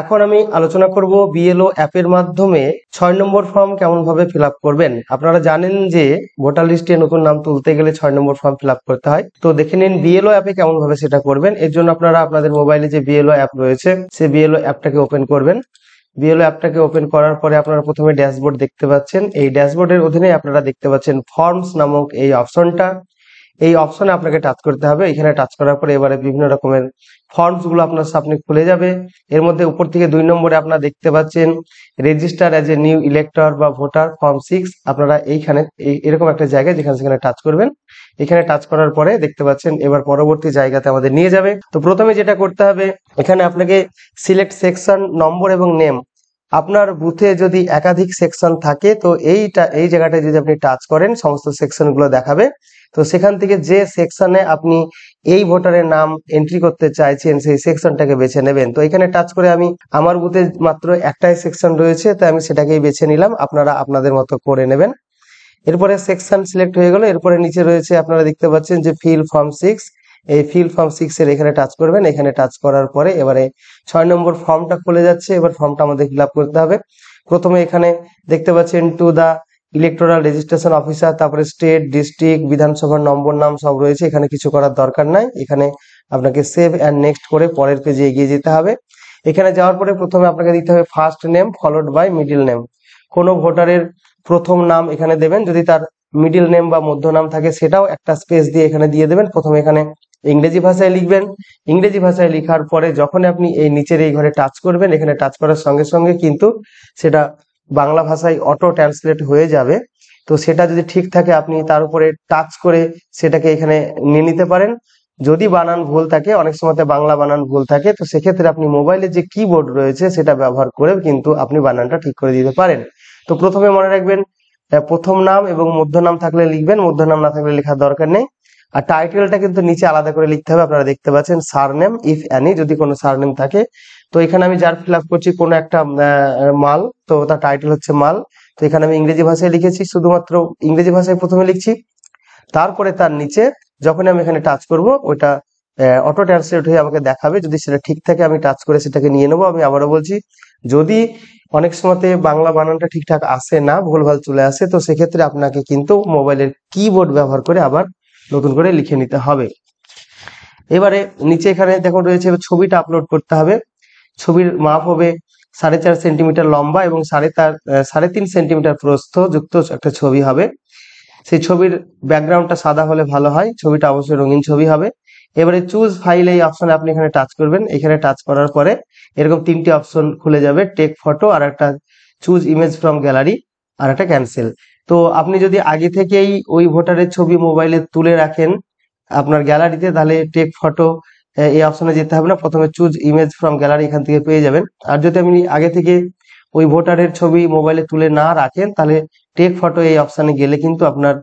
এখন আমি আলোচনা করব বিএলও অ্যাপের মাধ্যমে ছয় নম্বর ফর্ম কেমন ভাবে ফিল করবেন আপনারা জানেন যে ভোটার লিস্টে নতুন নাম তুলতে গেলে ছয় নম্বর ফর্ম ফিল করতে হয় তো দেখে নিন বিএলও অ্যাপে ভাবে সেটা করবেন এর জন্য আপনারা আপনাদের মোবাইলে যে বিএলও অ্যাপ রয়েছে সে বিএলও অ্যাপটাকে ওপেন করবেন বিএলও অ্যাপটাকে ওপেন করার পরে আপনারা প্রথমে ড্যাশবোর্ড দেখতে পাচ্ছেন এই ড্যাশবোর্ডের অধীনে আপনারা দেখতে পাচ্ছেন ফর্মস নামক এই অপশনটা এই অপশনে আপনাকে টাচ করতে হবে এখানে টাচ করার পরে এবারে বিভিন্ন রকমের ফর্মস গুলো আপনার সামনে খুলে যাবে এর মধ্যে উপর থেকে দুই নম্বরে আপনারা দেখতে পাচ্ছেন register as a new elector বা ভোটার ফর্ম সিক্স আপনারা এইখানে এরকম একটা জায়গায় যেখানে সেখানে টাচ করবেন এখানে টাচ করার পরে দেখতে পাচ্ছেন এবার পরবর্তী জায়গাতে আমাদের নিয়ে যাবে তো প্রথমে যেটা করতে হবে এখানে আপনাকে সিলেক্ট সেকশন নম্বর এবং নেম আপনার বুথে যদি একাধিক সেকশন থাকে তো এইটা এই জায়গাটা যদি আপনি টাচ করেন সমস্ত সেকশন গুলো দেখাবে তো সেখান থেকে যে সেকশনে আপনি এই ভোটারের নাম এন্ট্রি করতে চাইছেন সেই সেকশনটাকে বেছে নেবেন তো এখানে টাচ করে আমি আমার বুথে মাত্র একটাই সেকশন রয়েছে তাই আমি সেটাকেই বেছে নিলাম আপনারা আপনাদের মতো করে নেবেন এরপরে সেকশন সিলেক্ট হয়ে গেল এরপরে নিচে রয়েছে আপনারা দেখতে পাচ্ছেন যে ফিল ফর্ম সিক্স এই ফিল ফর্ম সিক্স এর এখানে টাচ করবেন এখানে টাচ করার পরে এবারে ছয় নম্বর ফর্মটা খুলে যাচ্ছে এবার ফর্মটা আমাদের ফিল করতে হবে প্রথমে এখানে দেখতে পাচ্ছেন to the electoral registration officer তারপরে স্টেট ডিস্ট্রিক্ট বিধানসভার নম্বর নাম সব রয়েছে এখানে কিছু করার দরকার নাই এখানে আপনাকে সেভ অ্যান্ড নেক্সট করে পরের পেজে এগিয়ে যেতে হবে এখানে যাওয়ার পরে প্রথমে আপনাকে দিতে হবে first name followed by middle name কোনো ভোটারের প্রথম নাম এখানে দেবেন যদি তার মিডিল নেম বা মধ্য নাম থাকে সেটাও একটা স্পেস দিয়ে এখানে দিয়ে দেবেন প্রথমে এখানে ইংরেজি ভাষায় লিখবেন ইংরেজি ভাষায় লিখার পরে যখন আপনি এই নিচের এই ঘরে টাচ করবেন এখানে টাচ করার সঙ্গে সঙ্গে কিন্তু সেটা বাংলা ভাষায় অটো ট্রান্সলেট হয়ে যাবে তো সেটা যদি ঠিক থাকে আপনি তার উপরে টাচ করে সেটাকে এখানে নিয়ে নিতে পারেন যদি বানান ভুল থাকে অনেক সময় বাংলা বানান ভুল থাকে তো সেক্ষেত্রে আপনি মোবাইলে যে কিবোর্ড রয়েছে সেটা ব্যবহার করে কিন্তু আপনি বানানটা ঠিক করে দিতে পারেন তো প্রথমে মনে রাখবেন প্রথম নাম এবং মধ্য নাম থাকলে লিখবেন মধ্য নাম না থাকলে লেখার দরকার নেই আর টাইটেলটা কিন্তু নিচে আলাদা করে লিখতে হবে আপনারা দেখতে পাচ্ছেন সারনেম ইফ অ্যানি যদি কোনো সারনেম থাকে তো এখানে আমি যার ফিল আপ করছি কোনো একটা মাল তো তার টাইটেল হচ্ছে মাল তো এখানে আমি ইংরেজি ভাষায় লিখেছি শুধুমাত্র ইংরেজি ভাষায় প্রথমে লিখছি তারপরে তার নিচে যখন আমি এখানে টাচ করব ওইটা অটো ট্রান্সলেট হয়ে আমাকে দেখাবে যদি সেটা ঠিক থাকে আমি টাচ করে সেটাকে নিয়ে নেবো আমি আবারও বলছি যদি অনেক সময়তে বাংলা বানানটা ঠিকঠাক আসে না ভুলভাল চলে আসে তো সেক্ষেত্রে আপনাকে কিন্তু মোবাইলের কিবোর্ড ব্যবহার করে আবার নতুন করে লিখে নিতে হবে এবারে নিচে এখানে দেখো রয়েছে ছবিটা আপলোড করতে হবে ছবির মাপ হবে সাড়ে চার সেন্টিমিটার লম্বা এবং সাড়ে তার সাড়ে তিন সেন্টিমিটার প্রস্থ যুক্ত একটা ছবি হবে সেই ছবির ব্যাকগ্রাউন্ডটা সাদা হলে ভালো হয় ছবিটা অবশ্যই রঙিন ছবি হবে এবারে চুজ ফাইল এই অপশনে আপনি এখানে টাচ করবেন এখানে টাচ করার পরে এরকম তিনটি অপশন খুলে যাবে টেক ফটো আর একটা চুজ ইমেজ ফ্রম গ্যালারি আর একটা ক্যান্সেল তো আপনি যদি আগে থেকেই ওই ভোটারের ছবি মোবাইলে তুলে রাখেন আপনার গ্যালারিতে তাহলে টেক ফটো এই অপশনে যেতে হবে না প্রথমে চুজ ইমেজ ফ্রম গ্যালারি এখান থেকে পেয়ে যাবেন আর যদি আপনি আগে থেকে ওই ভোটারের ছবি মোবাইলে তুলে না রাখেন তাহলে টেক ফটো এই অপশানে গেলে কিন্তু আপনার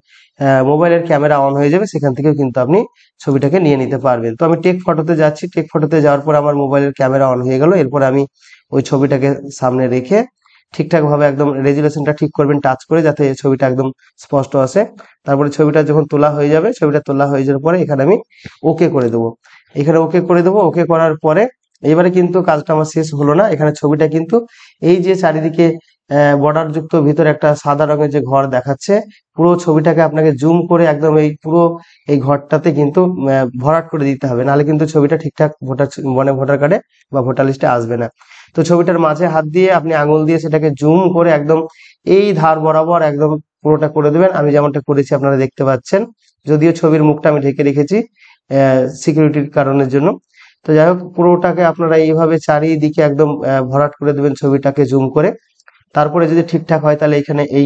মোবাইলের ক্যামেরা অন হয়ে যাবে সেখান থেকেও কিন্তু আপনি ছবিটাকে নিয়ে নিতে পারবেন তো আমি টেক ফটোতে যাচ্ছি টেক ফটোতে যাওয়ার পর আমার মোবাইলের ক্যামেরা অন হয়ে গেল এরপর আমি ওই ছবিটাকে সামনে রেখে ঠিকঠাক ভাবে একদম রেজুলেশনটা ঠিক করবেন টাচ করে যাতে ছবিটা একদম স্পষ্ট আসে তারপরে ছবিটা যখন তোলা হয়ে যাবে ছবিটা তোলা হয়ে যাওয়ার পরে এখানে আমি ওকে করে দেবো এখানে ওকে করে দেবো ওকে করার পরে এবারে কিন্তু কাজটা আমার শেষ হলো না এখানে ছবিটা কিন্তু এই যে চারিদিকে বর্ডার যুক্ত ভিতরে একটা সাদা রঙের যে ঘর দেখাচ্ছে পুরো ছবিটাকে আপনাকে জুম করে একদম এই পুরো এই ঘরটাতে কিন্তু ভরাট করে দিতে হবে নাহলে কিন্তু ছবিটা ঠিকঠাক ভোটার মানে ভোটার কার্ডে বা ভোটার লিস্টে আসবে না তো ছবিটার মাঝে হাত দিয়ে আপনি আঙুল দিয়ে সেটাকে জুম করে একদম এই ধার বরাবর একদম পুরোটা করে দেবেন আমি যেমনটা করেছি আপনারা দেখতে পাচ্ছেন যদিও ছবির মুখটা আমি ঢেকে রেখেছি সিকিউরিটির কারণের জন্য তো যাই হোক পুরোটাকে আপনারা এইভাবে চারিদিকে একদম ভরাট করে দেবেন ছবিটাকে জুম করে তারপরে যদি ঠিকঠাক হয় তাহলে এখানে এই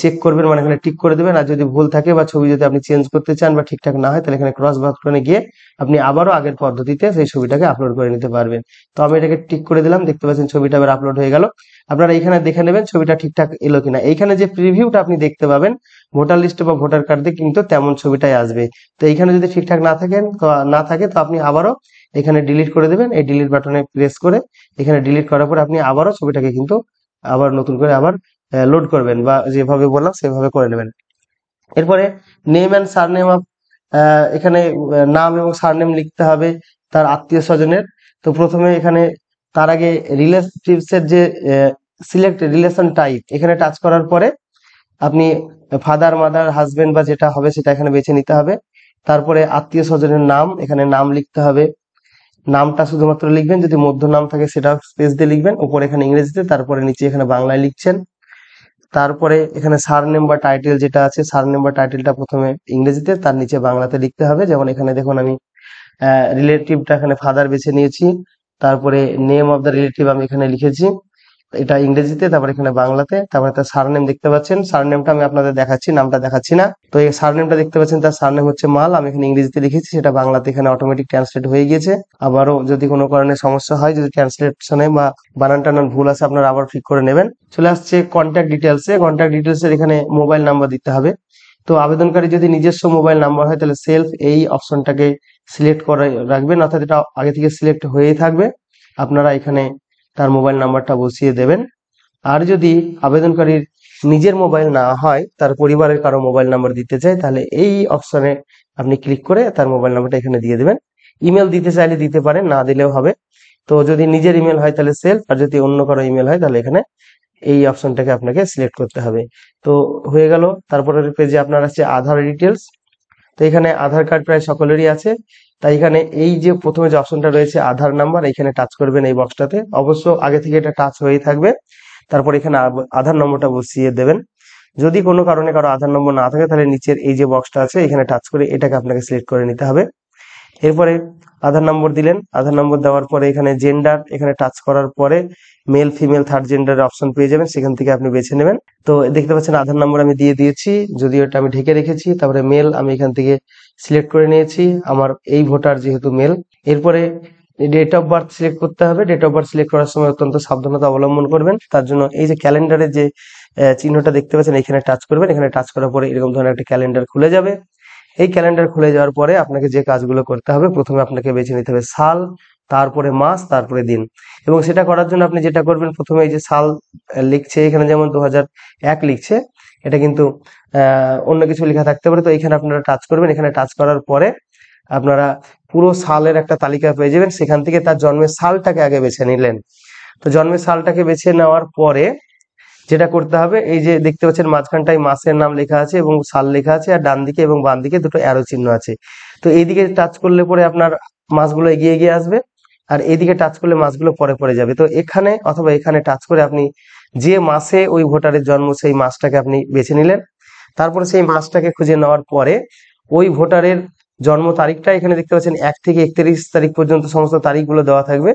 চেক করবেন মানে এখানে টিক করে দেবেন আর যদি ভুল থাকে বা ছবি যদি আপনি চেঞ্জ করতে চান বা ঠিকঠাক না হয় তাহলে এখানে ক্রস বাটনে গিয়ে আপনি আবারও আগের পদ্ধতিতে সেই ছবিটাকে আপলোড করে নিতে পারবেন তো আমি এটাকে টিক করে দিলাম দেখতে পাচ্ছেন ছবিটা আবার আপলোড হয়ে গেল আপনারা এখানে দেখে নেবেন ছবিটা ঠিকঠাক এলো কিনা এইখানে যে প্রিভিউটা আপনি দেখতে পাবেন ভোটার লিস্টে বা ভোটার কার্ডে কিন্তু তেমন ছবিটাই আসবে তো এইখানে যদি ঠিকঠাক না থাকেন না থাকে তো আপনি আবারও এখানে ডিলিট করে দেবেন এই ডিলিট বাটনে প্রেস করে এখানে ডিলিট করার পর আপনি আবারও ছবিটাকে কিন্তু আবার নতুন করে আবার লোড করবেন বা যেভাবে বললাম সেভাবে করে নেবেন এরপরে নেম অ্যান্ড সারনেম অফ এখানে নাম এবং সারনেম লিখতে হবে তার আত্মীয় স্বজনের তো প্রথমে এখানে তার আগে রিলেশনশিপসের যে সিলেক্ট রিলেশন টাইপ এখানে টাচ করার পরে আপনি ফাদার মাদার হাজবেন্ড বা যেটা হবে সেটা এখানে বেছে নিতে হবে তারপরে আত্মীয় স্বজনের নাম এখানে নাম লিখতে হবে নামটা শুধুমাত্র লিখবেন যদি মধ্য নাম থাকে সেটা স্পেস দিয়ে লিখবেন উপরে এখানে ইংরেজিতে তারপরে নিচে এখানে বাংলায় লিখছেন তারপরে এখানে সার নেম বা টাইটেল যেটা আছে সার নেম বা টাইটেলটা প্রথমে ইংরেজিতে তার নিচে বাংলাতে লিখতে হবে যেমন এখানে দেখুন আমি রিলেটিভটা এখানে ফাদার বেছে নিয়েছি তারপরে নেম অফ দ্য রিলেটিভ আমি এখানে লিখেছি এটা ইংরেজিতে তারপর এখানে বাংলাতে তারপরে তার সারনেম দেখতে পাচ্ছেন সারনেমটা আমি আপনাদের দেখাচ্ছি নামটা দেখাচ্ছি না তো এই সারনেমটা দেখতে পাচ্ছেন তার সারনেম হচ্ছে মাল আমি এখানে ইংরেজিতে লিখেছি সেটা বাংলাতে এখানে অটোমেটিক ট্রান্সলেট হয়ে গিয়েছে আবারও যদি কোনো কারণে সমস্যা হয় যদি ট্রান্সলেশনে বা বানান টানান ভুল আছে আপনারা আবার ঠিক করে নেবেন চলে আসছে কন্ট্যাক্ট ডিটেলসে কন্ট্যাক্ট ডিটেলসের এখানে মোবাইল নাম্বার দিতে হবে তো আবেদনকারী যদি নিজস্ব মোবাইল নাম্বার হয় তাহলে সেলফ এই অপশনটাকে সিলেক্ট করে রাখবেন অর্থাৎ এটা আগে থেকে সিলেক্ট হয়েই থাকবে আপনারা এখানে তার মোবাইল নাম্বারটা বসিয়ে দেবেন আর যদি আবেদনকারীর নিজের মোবাইল না হয় তার পরিবারের কারো মোবাইল নাম্বার দিতে চায় তাহলে এই অপশনে আপনি ক্লিক করে তার মোবাইল নাম্বারটা এখানে দিয়ে দেবেন ইমেল দিতে চাইলে দিতে পারেন না দিলেও হবে তো যদি নিজের ইমেল হয় তাহলে সেলফ আর যদি অন্য কারো ইমেল হয় তাহলে এখানে এই অপশনটাকে আপনাকে সিলেক্ট করতে হবে তো হয়ে গেল তারপরের পেজে আপনার আছে আধার ডিটেলস তো এখানে আধার কার্ড প্রায় সকলেরই আছে তাই এখানে এই যে প্রথমে যে অপশনটা রয়েছে আধার নাম্বার এখানে টাচ করবেন এই বক্সটাতে অবশ্য আগে থেকে এটা টাচ হয়ে থাকবে তারপর এখানে আধার নম্বরটা বসিয়ে দেবেন যদি কোনো কারণে কারো আধার নম্বর না থাকে তাহলে নিচের এই যে বক্সটা আছে এখানে টাচ করে এটাকে আপনাকে সিলেক্ট করে নিতে হবে এরপরে আধার নম্বর দিলেন আধার নম্বর দেওয়ার পরে এখানে জেন্ডার এখানে টাচ করার পরে male female third gender option পেয়ে যাবেন সেখান থেকে আপনি বেছে নেবেন তো দেখতে পাচ্ছেন আধার নম্বর আমি দিয়ে দিয়েছি যদিও এটা আমি ঢেকে রেখেছি তারপরে মেল আমি এখান থেকে সিলেক্ট করে নিয়েছি আমার এই ভোটার যেহেতু মেল এরপরে ডেট অফ বার্থ সিলেক্ট করতে হবে ডেট অফ বার্থ সিলেক্ট করার সময় অত্যন্ত সাবধানতা অবলম্বন করবেন তার জন্য এই যে ক্যালেন্ডারের যে চিহ্নটা দেখতে পাচ্ছেন এখানে টাচ করবেন এখানে টাচ করার পরে এরকম ধরনের একটা ক্যালেন্ডার খুলে যাবে এই ক্যালেন্ডার খুলে যাওয়ার পরে আপনাকে যে কাজগুলো করতে হবে প্রথমে আপনাকে বেছে নিতে হবে সাল তারপরে মাস তারপরে দিন এবং সেটা করার জন্য আপনি যেটা করবেন প্রথমে এই যে সাল লিখছে এখানে যেমন দু এক লিখছে এটা কিন্তু অন্য কিছু লেখা থাকতে পারে তো এখানে আপনারা টাচ করবেন এখানে টাচ করার পরে আপনারা পুরো সালের একটা তালিকা পেয়ে যাবেন সেখান থেকে তার জন্মের সালটাকে আগে বেছে নিলেন তো জন্মের সালটাকে বেছে নেওয়ার পরে যেটা করতে হবে এই যে দেখতে পাচ্ছেন মাঝখানটায় মাসের নাম লেখা আছে এবং সাল লেখা আছে আর ডান দিকে এবং বাম দিকে দুটো অ্যারো চিহ্ন আছে তো এইদিকে টাচ করলে পরে আপনার মাছগুলো এগিয়ে এগিয়ে আসবে আর এদিকে টাচ করলে মাছগুলো পরে পরে যাবে তো এখানে অথবা এখানে টাচ করে আপনি যে মাসে ওই ভোটারের জন্ম সেই মাসটাকে আপনি বেছে নিলেন তারপরে সেই মাসটাকে খুঁজে নেওয়ার পরে ওই ভোটারের জন্ম তারিখটা এখানে দেখতে পাচ্ছেন এক থেকে একত্রিশ তারিখ পর্যন্ত সমস্ত তারিখগুলো দেওয়া থাকবে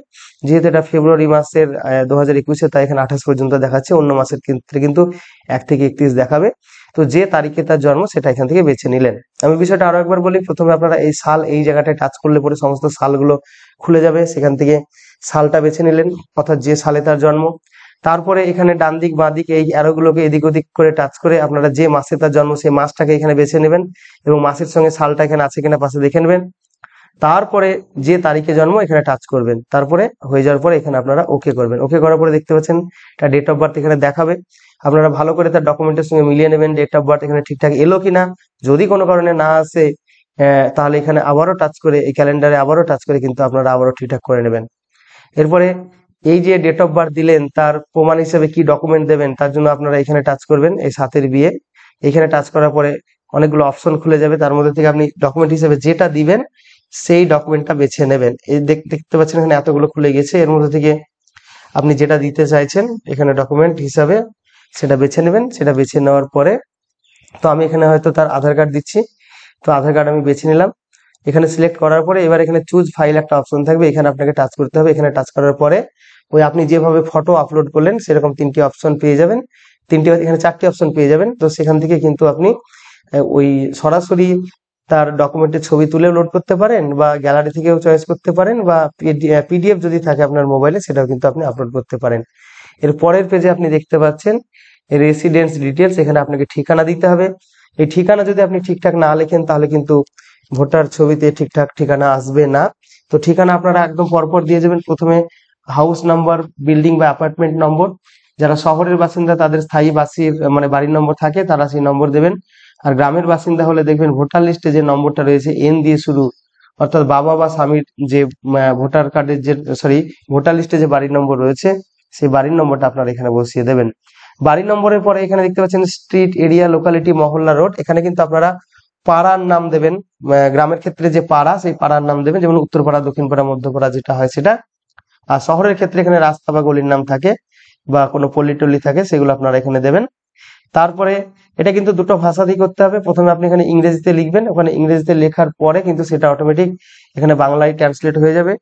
যেহেতু এটা ফেব্রুয়ারি মাসের দু হাজার একুশে তাই এখানে আঠাশ পর্যন্ত দেখাচ্ছে অন্য মাসের ক্ষেত্রে কিন্তু এক থেকে একত্রিশ দেখাবে তো যে তারিখে তার জন্ম সেটা এখান থেকে বেছে নিলেন আমি বিষয়টা আরো একবার বলি প্রথমে আপনারা এই সাল এই জায়গাটায় টাচ করলে পরে সমস্ত সালগুলো খুলে যাবে সেখান থেকে সালটা বেছে নিলেন অর্থাৎ যে সালে তার জন্ম তারপরে এখানে ডান দিক বাঁ দিক এই অ্যারোগুলোকে এদিক ওদিক করে টাচ করে আপনারা যে মাসে তার জন্ম সেই মাছটাকে এখানে বেছে নেবেন এবং মাসের সঙ্গে সালটা এখানে আছে কিনা পাশে দেখে নেবেন তারপরে যে তারিখে জন্ম এখানে টাচ করবেন তারপরে হয়ে যাওয়ার পরে এখানে আপনারা ওকে করবেন ওকে করার পরে দেখতে পাচ্ছেন তার ডেট অফ বার্থ এখানে দেখাবে আপনারা ভালো করে তার ডকুমেন্টের সঙ্গে মিলিয়ে নেবেন ডেট অফ বার্থ এখানে ঠিকঠাক এলো কিনা যদি কোনো কারণে না আসে তাহলে এখানে আবারও টাচ করে এই ক্যালেন্ডারে আবারও টাচ করে কিন্তু আপনারা আবারও ঠিকঠাক করে নেবেন এরপরে এই যে ডেট অফ বার্থ দিলেন তার প্রমাণ হিসেবে কি ডকুমেন্ট দেবেন তার জন্য আপনারা এখানে টাচ করবেন এই সাতের বিয়ে এখানে টাচ করার পরে অনেকগুলো অপশন খুলে যাবে তার মধ্যে থেকে আপনি ডকুমেন্ট হিসেবে যেটা দিবেন সেই ডকুমেন্টটা বেছে নেবেন এই দেখতে পাচ্ছেন এখানে এতগুলো খুলে গেছে এর মধ্যে থেকে আপনি যেটা দিতে চাইছেন এখানে ডকুমেন্ট হিসাবে সেটা বেছে নেবেন সেটা বেছে নেওয়ার পরে তো আমি এখানে হয়তো তার আধার কার্ড দিচ্ছি তো আধার কার্ড আমি বেছে নিলাম এখানে সিলেক্ট করার পরে এবার এখানে চুজ ফাইল একটা অপশন থাকবে এখানে আপনাকে টাচ করতে হবে এখানে টাচ করার পরে ওই আপনি যেভাবে ফটো আপলোড করলেন সেরকম তিনটি অপশন পেয়ে যাবেন তিনটি এখানে চারটি অপশন পেয়ে যাবেন তো সেখান থেকে কিন্তু আপনি ওই সরাসরি তার ডকুমেন্টের ছবি তুলে লোড করতে পারেন বা গ্যালারি থেকেও চয়েস করতে পারেন বা পিডিএফ যদি থাকে আপনার মোবাইলে সেটাও কিন্তু আপনি আপলোড করতে পারেন এর পরের পেজে আপনি দেখতে পাচ্ছেন রেসিডেন্স ডিটেলস এখানে আপনাকে ঠিকানা দিতে হবে এই ঠিকানা যদি আপনি ঠিকঠাক না লেখেন তাহলে কিন্তু ভোটার ছবিতে ঠিকঠাক ঠিকানা আসবে না তো ঠিকানা আপনারা একদম পরপর দিয়ে যাবেন প্রথমে হাউস নাম্বার বিল্ডিং বা অ্যাপার্টমেন্ট নম্বর যারা শহরের বাসিন্দা তাদের স্থায়ী বাসির মানে বাড়ির নম্বর থাকে তারা সেই নম্বর দেবেন আর গ্রামের বাসিন্দা হলে দেখবেন ভোটার লিস্টে যে নম্বরটা রয়েছে এন দিয়ে শুরু অর্থাৎ বাবা বা স্বামীর যে ভোটার কার্ডের যে সরি ভোটার লিস্টে যে বাড়ির নম্বর রয়েছে সেই বাড়ির নম্বরটা আপনারা এখানে বসিয়ে দেবেন বাড়ির নম্বরের পরে এখানে দেখতে পাচ্ছেন স্ট্রিট এরিয়া লোকালিটি মহল্লা রোড এখানে কিন্তু আপনারা পাড়ার নাম দেবেন গ্রামের ক্ষেত্রে যে পাড়া সেই পাড়ার নাম দেবেন যেমন উত্তরপাড়া দক্ষিণপাড়া মধ্যপাড়া যেটা হয় সেটা আর শহরের ক্ষেত্রে এখানে রাস্তা বা গলির নাম থাকে বা কোনো পল্লি টল্লি থাকে সেগুলো আপনারা এখানে দেবেন তারপরে এটা কিন্তু দুটো ভাষাতেই করতে হবে প্রথমে আপনি এখানে ইংরেজিতে লিখবেন ওখানে ইংরেজিতে লেখার পরে কিন্তু সেটা অটোমেটিক এখানে বাংলায় ট্রান্সলেট হয়ে যাবে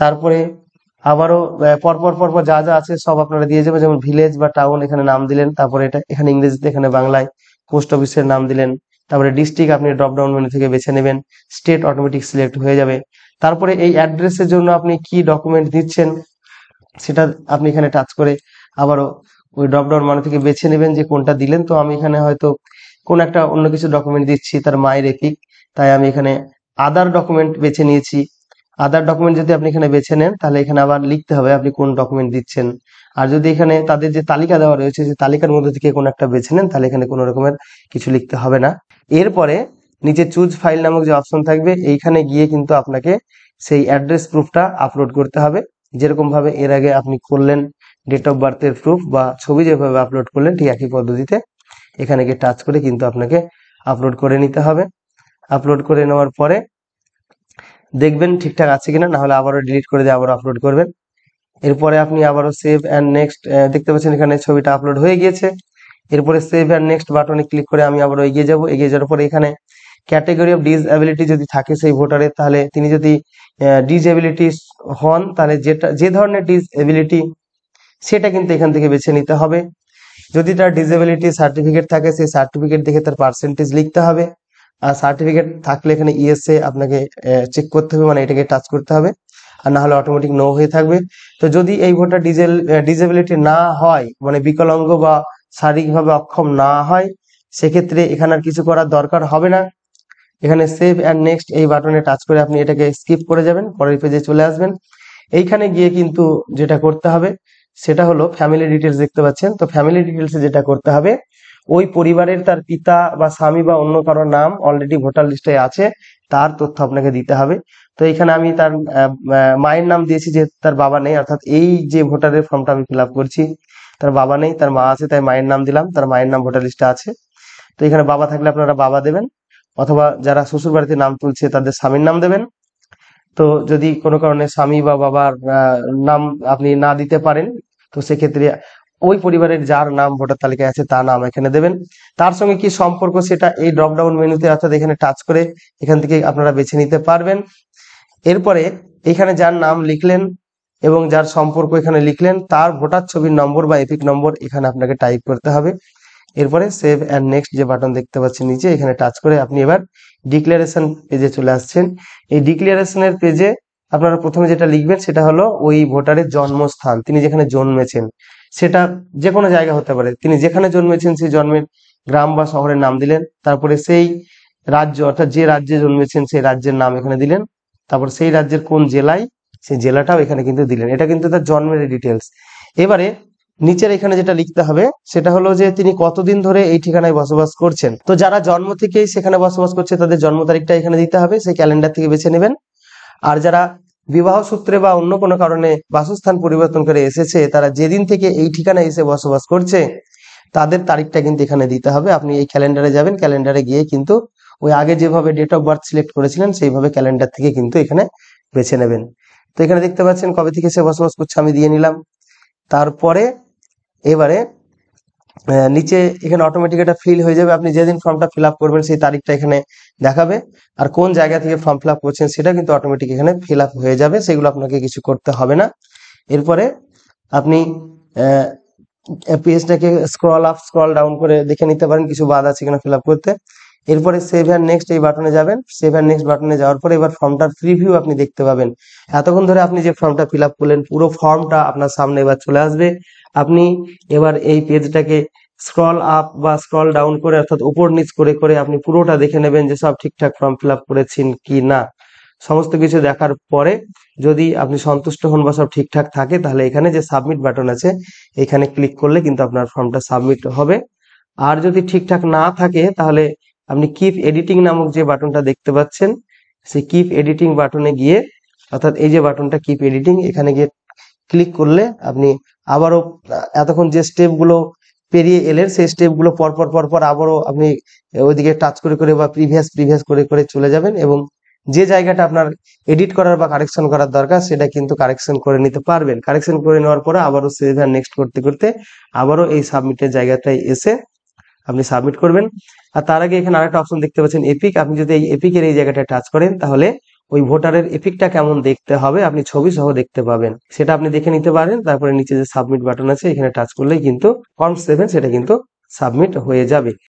তারপরে আবারও পরপর পরপর যা যা আছে সব আপনারা দিয়ে যাবেন যেমন ভিলেজ বা টাউন এখানে নাম দিলেন তারপরে এটা এখানে ইংরেজিতে এখানে বাংলায় পোস্ট অফিসের নাম দিলেন তারপরে ডিস্ট্রিক্ট আপনি ড্রপডাউন মেনু থেকে বেছে নেবেন স্টেট অটোমেটিক সিলেক্ট হয়ে যাবে তারপরে এই অ্যাড্রেসের জন্য আপনি কি ডকুমেন্ট দিচ্ছেন সেটা আপনি এখানে টাচ করে আবারও ওই ড্রপডাউন মানে থেকে বেছে নেবেন যে কোনটা দিলেন তো আমি এখানে হয়তো কোন একটা অন্য কিছু ডকুমেন্ট দিচ্ছি তার মায়ের এপিক তাই আমি এখানে আদার ডকুমেন্ট বেছে নিয়েছি আদার ডকুমেন্ট যদি আপনি এখানে বেছে নেন তাহলে এখানে আবার লিখতে হবে আপনি কোন ডকুমেন্ট দিচ্ছেন আর যদি এখানে তাদের যে তালিকা দেওয়া রয়েছে সেই তালিকার মধ্যে থেকে কোনো একটা বেছে নেন তাহলে এখানে কোনো রকমের কিছু লিখতে হবে না এরপরে নিচে চুজ ফাইল নামক যে অপশন থাকবে এইখানে গিয়ে কিন্তু আপনাকে সেই অ্যাড্রেস প্রুফটা আপলোড করতে হবে যেরকম ভাবে এর আগে আপনি করলেন ডেট অফ বার্থের প্রুফ বা ছবি যেভাবে আপলোড করলেন ঠিক একই পদ্ধতিতে এখানে গিয়ে টাচ করে কিন্তু আপনাকে আপলোড করে নিতে হবে আপলোড করে নেওয়ার পরে দেখবেন ঠিকঠাক আছে কিনা না হলে আবারও ডিলিট করে দিয়ে আবার আপলোড করবেন এরপরে আপনি আবারও সেভ অ্যান্ড নেক্সট দেখতে পাচ্ছেন এখানে ছবিটা আপলোড হয়ে গিয়েছে এরপরে সেভ অ্যান্ড নেক্সট বাটনে ক্লিক করে আমি আবারও এগিয়ে যাব এগিয়ে যাওয়ার পরে এখানে ক্যাটেগরি অফ ডিসএবিলিটি যদি থাকে সেই ভোটারের তাহলে তিনি যদি ডিসএবিলিটি হন তাহলে যেটা যে ধরনের ডিসএবিলিটি সেটা কিন্তু এখান থেকে বেছে নিতে হবে যদি তার ডিসএবিলিটি সার্টিফিকেট থাকে সেই সার্টিফিকেট দেখে তার পার্সেন্টেজ লিখতে হবে আর সার্টিফিকেট থাকলে এখানে ইএসএ আপনাকে চেক করতে হবে মানে এটাকে টাচ করতে হবে আর না হলে অটোমেটিক নো হয়ে থাকবে তো যদি এই ভোটার ডিজেল ডিজেবিলিটি না হয় মানে বিকলাঙ্গ বা শারীরিকভাবে অক্ষম না হয় সেক্ষেত্রে এখানে আর কিছু করার দরকার হবে না এখানে সেভ অ্যান্ড নেক্সট এই বাটনে টাচ করে আপনি এটাকে স্কিপ করে যাবেন পরের পেজে চলে আসবেন এইখানে গিয়ে কিন্তু যেটা করতে হবে সেটা হলো ফ্যামিলি ডিটেলস দেখতে পাচ্ছেন তো ফ্যামিলি ডিটেলসে যেটা করতে হবে ওই পরিবারের তার পিতা বা স্বামী বা অন্য কারো নাম অলরেডি ভোটার লিস্টে আছে তার তথ্য আপনাকে দিতে হবে তো এখানে আমি তার মায়ের নাম দিয়েছি যে তার বাবা নেই অর্থাৎ এই যে ভোটারের ফর্মটা আমি ফিল করছি তার বাবা নেই তার মা আছে তাই মায়ের নাম দিলাম তার মায়ের নাম ভোটার লিস্টে আছে তো এখানে বাবা থাকলে আপনারা বাবা দেবেন অথবা যারা শ্বশুর বাড়িতে নাম তুলছে তাদের স্বামীর নাম দেবেন তো যদি কোনো কারণে স্বামী বা বাবার নাম আপনি না দিতে পারেন তো সেক্ষেত্রে ওই পরিবারের যার নাম ভোটার তালিকায় আছে তার নাম এখানে দেবেন তার সঙ্গে কি সম্পর্ক সেটা এই ড্রপডাউন মেনুতে অর্থাৎ এখানে টাচ করে এখান থেকে আপনারা বেছে নিতে পারবেন এরপরে এখানে যার নাম লিখলেন এবং যার সম্পর্ক এখানে লিখলেন তার ভোটার ছবির নম্বর বা এপিক নম্বর এখানে আপনাকে টাইপ করতে হবে এরপরে সেভ অ্যান্ড নেক্সট যে বাটন দেখতে পাচ্ছেন নিচে এখানে টাচ করে আপনি এবার ডিক্লারেশন পেজে চলে আসছেন এই ডিক্লারেশনের পেজে আপনারা প্রথমে যেটা লিখবেন সেটা হলো ওই ভোটারের জন্মস্থান তিনি যেখানে জন্মেছেন সেটা যে কোনো জায়গা হতে পারে তিনি যেখানে জন্মেছেন সেই জন্মের গ্রাম বা শহরের নাম দিলেন তারপরে সেই রাজ্য অর্থাৎ যে রাজ্যে জন্মেছেন সেই রাজ্যের নাম এখানে দিলেন তারপর সেই রাজ্যের কোন জেলায় সেই জেলাটাও এখানে কিন্তু দিলেন এটা কিন্তু তার জন্মের ডিটেলস এবারে নিচের এখানে যেটা লিখতে হবে সেটা হলো যে তিনি কতদিন ধরে এই ঠিকানায় বসবাস করছেন তো যারা জন্ম থেকেই সেখানে বসবাস করছে তাদের জন্ম তারিখটা এখানে দিতে হবে সেই ক্যালেন্ডার থেকে বেছে নেবেন আর যারা বিবাহ সূত্রে বা অন্য কোনো কারণে বাসস্থান পরিবর্তন করে এসেছে তারা যেদিন থেকে এই ঠিকানায় এসে বসবাস করছে তাদের তারিখটা কিন্তু এখানে দিতে হবে আপনি এই ক্যালেন্ডারে যাবেন ক্যালেন্ডারে গিয়ে কিন্তু ওই আগে যেভাবে ডেট অফ বার্থ সিলেক্ট করেছিলেন সেইভাবে ক্যালেন্ডার থেকে কিন্তু এখানে বেছে নেবেন তো এখানে দেখতে পাচ্ছেন কবে থেকে সে বসবাস করছে আমি দিয়ে নিলাম তারপরে এবারে নিচে এখানে অটোমেটিক এটা ফিল হয়ে যাবে আপনি যেদিন ফর্মটা ফিল আপ করবেন সেই তারিখটা এখানে দেখাবে আর কোন জায়গা থেকে ফর্ম ফিল আপ করছেন সেটা কিন্তু অটোমেটিক এখানে ফিল আপ হয়ে যাবে সেগুলো আপনাকে কিছু করতে হবে না এরপরে আপনি পেজটাকে স্ক্রল আপ স্ক্রল ডাউন করে দেখে নিতে পারেন কিছু বাদ আছে কিনা ফিল আপ করতে এরপরে সেভ অ্যান্ড নেক্সট এই বাটনে যাবেন সেভ অ্যান্ড নেক্সট বাটনে যাওয়ার পরে এবার ফর্মটার প্রিভিউ আপনি দেখতে পাবেন এতক্ষণ ধরে আপনি যে ফর্মটা ফিল আপ করলেন পুরো ফর্মটা আপনার সামনে এবার চলে আসবে আপনি এবার এই পেজটাকে স্ক্রল আপ বা স্ক্রল ডাউন করে অর্থাৎ উপর নিচ করে করে আপনি পুরোটা দেখে নেবেন যে সব ঠিকঠাক ফর্ম ফিল আপ করেছেন কি না সমস্ত কিছু দেখার পরে যদি আপনি সন্তুষ্ট হন বা সব ঠিকঠাক থাকে তাহলে এখানে যে সাবমিট বাটন আছে এখানে ক্লিক করলে কিন্তু আপনার ফর্মটা সাবমিট হবে আর যদি ঠিকঠাক না থাকে তাহলে আপনি কিপ এডিটিং নামক যে বাটনটা দেখতে পাচ্ছেন সেই কিপ এডিটিং বাটনে গিয়ে অর্থাৎ এই যে বাটনটা কিপ এডিটিং এখানে গিয়ে ক্লিক করলে আপনি আবারও এতক্ষণ যে স্টেপগুলো পেরিয়ে এলেন সেই স্টেপগুলো পরপর পরপর আবারও আপনি ওইদিকে টাচ করে করে বা প্রিভিয়াস প্রিভিয়াস করে করে চলে যাবেন এবং যে জায়গাটা আপনার এডিট করার বা কারেকশন করার দরকার সেটা কিন্তু কারেকশন করে নিতে পারবেন কারেকশন করে নেওয়ার পরে আবারও সেভ আর নেক্সট করতে করতে আবারও এই সাবমিটের জায়গাটায় এসে আপনি সাবমিট করবেন আর তার আগে এখানে আরেকটা অপশন দেখতে পাচ্ছেন এপিক আপনি যদি এই এপিকের এই জায়গাটায় টাচ করেন তাহলে ওই ভোটারের এফিকটা কেমন দেখতে হবে আপনি ছবি সহ দেখতে পাবেন সেটা আপনি দেখে নিতে পারেন তারপরে নিচে যে সাবমিট বাটন আছে এখানে টাচ করলেই কিন্তু ফর্ম সেভেন সেটা কিন্তু সাবমিট হয়ে যাবে